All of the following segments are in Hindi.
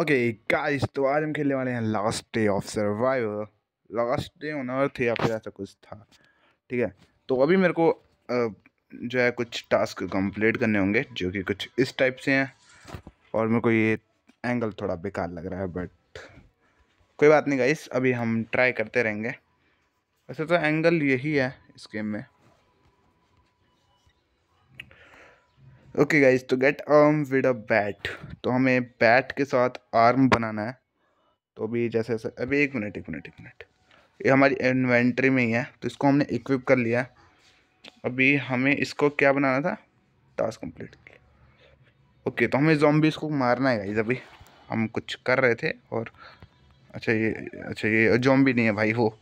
ओके गाइस तो आज हम खेलने वाले हैं last day of survivor last day on earth या फिर ऐसा कुछ था ठीक है तो अभी मेरे को जो है कुछ टास्क कंप्लीट करने होंगे जो कि कुछ इस टाइप से हैं और मेरे को ये एंगल थोड़ा बेकार लग रहा है बट कोई बात नहीं गाइस अभी हम ट्राई करते रहेंगे वैसे तो एंगल यही है इस गेम में ओके गाइज तो get arm with a bat तो हमें बैट के साथ आर्म बनाना है तो अभी जैसे जैसे अभी एक मिनट एक मिनट एक मिनट ये हमारी इन्वेंट्री में ही है तो इसको हमने इक्विप कर लिया अभी हमें इसको क्या बनाना था टास्क कंप्लीट ओके तो हमें जॉम्बीज को मारना है गाइज अभी हम कुछ कर रहे थे और अच्छा ये अच्छा ये जॉम्बी नहीं है भाई वो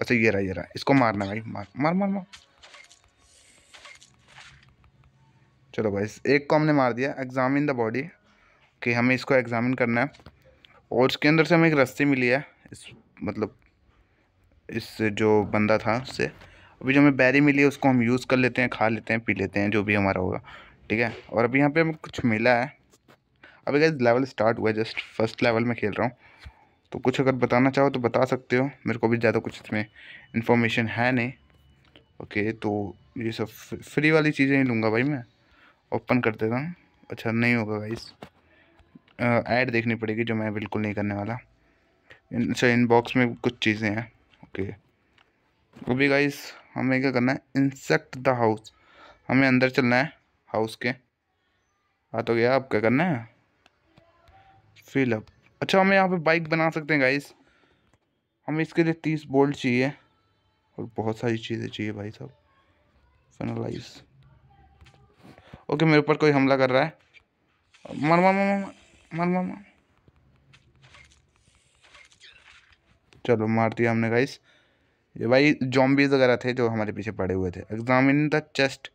अच्छा ये रहा ये रहा इसको मारना है भाई मार मार मार मार चलो भाई एक को हमने मार दिया एग्ज़ामिन द बॉडी कि हमें इसको एग्ज़ामिन करना है और इसके अंदर से हमें एक रस्सी मिली है इस मतलब इस जो बंदा था उससे अभी जो हमें बैरी मिली है उसको हम यूज़ कर लेते हैं खा लेते हैं पी लेते हैं जो भी हमारा होगा ठीक है और अभी यहाँ पे हमें कुछ मिला है अभी गैस लेवल स्टार्ट हुआ है जस्ट फर्स्ट लेवल में खेल रहा हूँ तो कुछ अगर बताना चाहो तो बता सकते हो मेरे को भी ज़्यादा कुछ इसमें इन्फॉर्मेशन है नहीं ओके तो ये सब फ्री वाली चीज़ें ही लूँगा भाई मैं ओपन कर देता हूँ अच्छा नहीं होगा गाइस ऐड देखनी पड़ेगी जो मैं बिल्कुल नहीं करने वाला इन अच्छा इनबॉक्स में कुछ चीज़ें हैं ओके अभी गाइस हमें क्या करना है इंसेक्ट द हाउस हमें अंदर चलना है हाउस के हाँ तो गया आप क्या करना है फिलअप अच्छा हमें यहाँ पे बाइक बना सकते हैं गाइस हमें इसके लिए तीस बोल्ट चाहिए और बहुत सारी चीज़ें चाहिए भाई साहब फनलाइज़ ओके मेरे ऊपर कोई हमला कर रहा है मर मर मर मर मर चलो मार दिया हमने गाइस ये भाई जॉम्बीज वगैरह थे जो हमारे पीछे पड़े हुए थे एग्जामिन द चेस्ट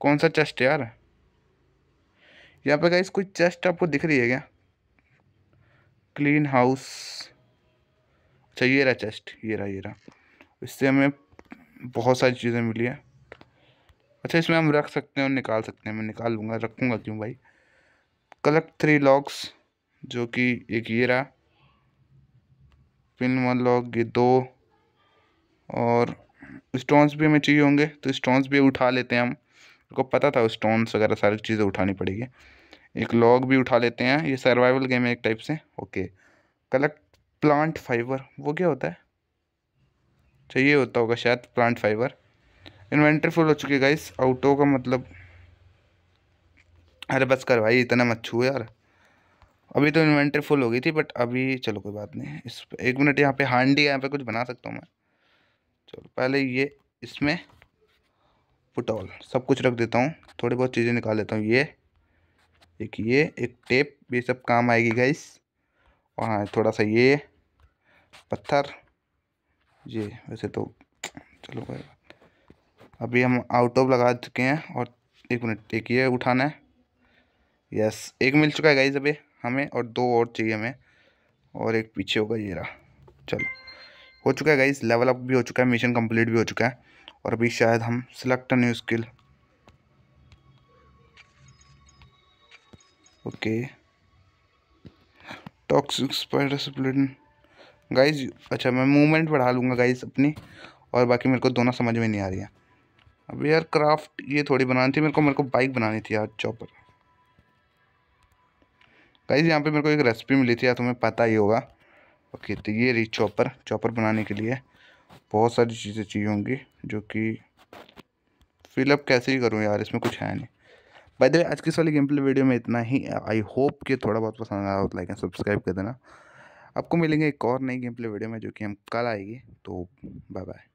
कौन सा चेस्ट है यार यहाँ पे गाइस कोई चेस्ट आपको दिख रही है क्या क्लीन हाउस अच्छा ये रहा चेस्ट ये रहा ये रहा इससे हमें बहुत सारी चीज़ें मिली है अच्छा इसमें हम रख सकते हैं और निकाल सकते हैं मैं निकाल लूँगा रखूँगा क्यों भाई कलेक्ट थ्री लॉक्स जो कि एक ये रहा पिन वन लॉक ये दो और स्टोन्स भी हमें चाहिए होंगे तो स्टोन्स भी उठा लेते हैं हम को पता था स्टोन्स वगैरह सारी चीज़ें उठानी पड़ेगी एक लॉग भी उठा लेते हैं ये सर्वाइवल गेम है एक टाइप से ओके कलेक्ट प्लांट फाइबर वो क्या होता है चाहिए अच्छा, होता होगा शायद प्लांट फाइबर इन्वेंट्री फुल हो चुकी है गाइस आउटो का मतलब अरे बस कर भाई इतना मत छू यार अभी तो इन्वेंट्री फुल हो गई थी बट अभी चलो कोई बात नहीं इस एक मिनट यहाँ पे हांडी यहाँ पे कुछ बना सकता हूँ मैं चलो पहले ये इसमें पुटॉल सब कुछ रख देता हूँ थोड़ी बहुत चीज़ें निकाल लेता हूँ ये एक ये एक टेप ये सब काम आएगी गाइस और हाँ थोड़ा सा ये पत्थर ये वैसे तो चलो कोई अभी हम आउट ऑफ लगा चुके हैं और एक मिनट एक ये उठाना है यस एक मिल चुका है गाइज अभी हमें और दो और चाहिए हमें और एक पीछे होगा ये रहा चलो हो चुका है गाइज लेवल अप भी हो चुका है मिशन कंप्लीट भी हो चुका है और अभी शायद हम select new skill okay toxic spider guys अच्छा मैं मूवमेंट बढ़ा लूँगा गाइज अपनी और बाकी मेरे को दोनों समझ में नहीं आ रही है अब एयरक्राफ्ट ये थोड़ी बनानी थी मेरे को मेरे को बाइक बनानी थी यार चॉपर गाइज यहाँ पे मेरे को एक रेसिपी मिली थी यार तुम्हें पता ही होगा ओके तो ये रही चॉपर चॉपर बनाने के लिए बहुत सारी चीज़ें चाहिए होंगी जो कि फिलअप कैसे ही करूँ यार इसमें कुछ है नहीं बाय द वे आज की इस वाली गेम प्ले वीडियो में इतना ही आई होप कि थोड़ा बहुत पसंद आया हो तो लाइक एंड सब्सक्राइब कर देना आपको मिलेंगे एक और नई गेम प्ले वीडियो में जो कि हम कल आएगी तो बाय बाय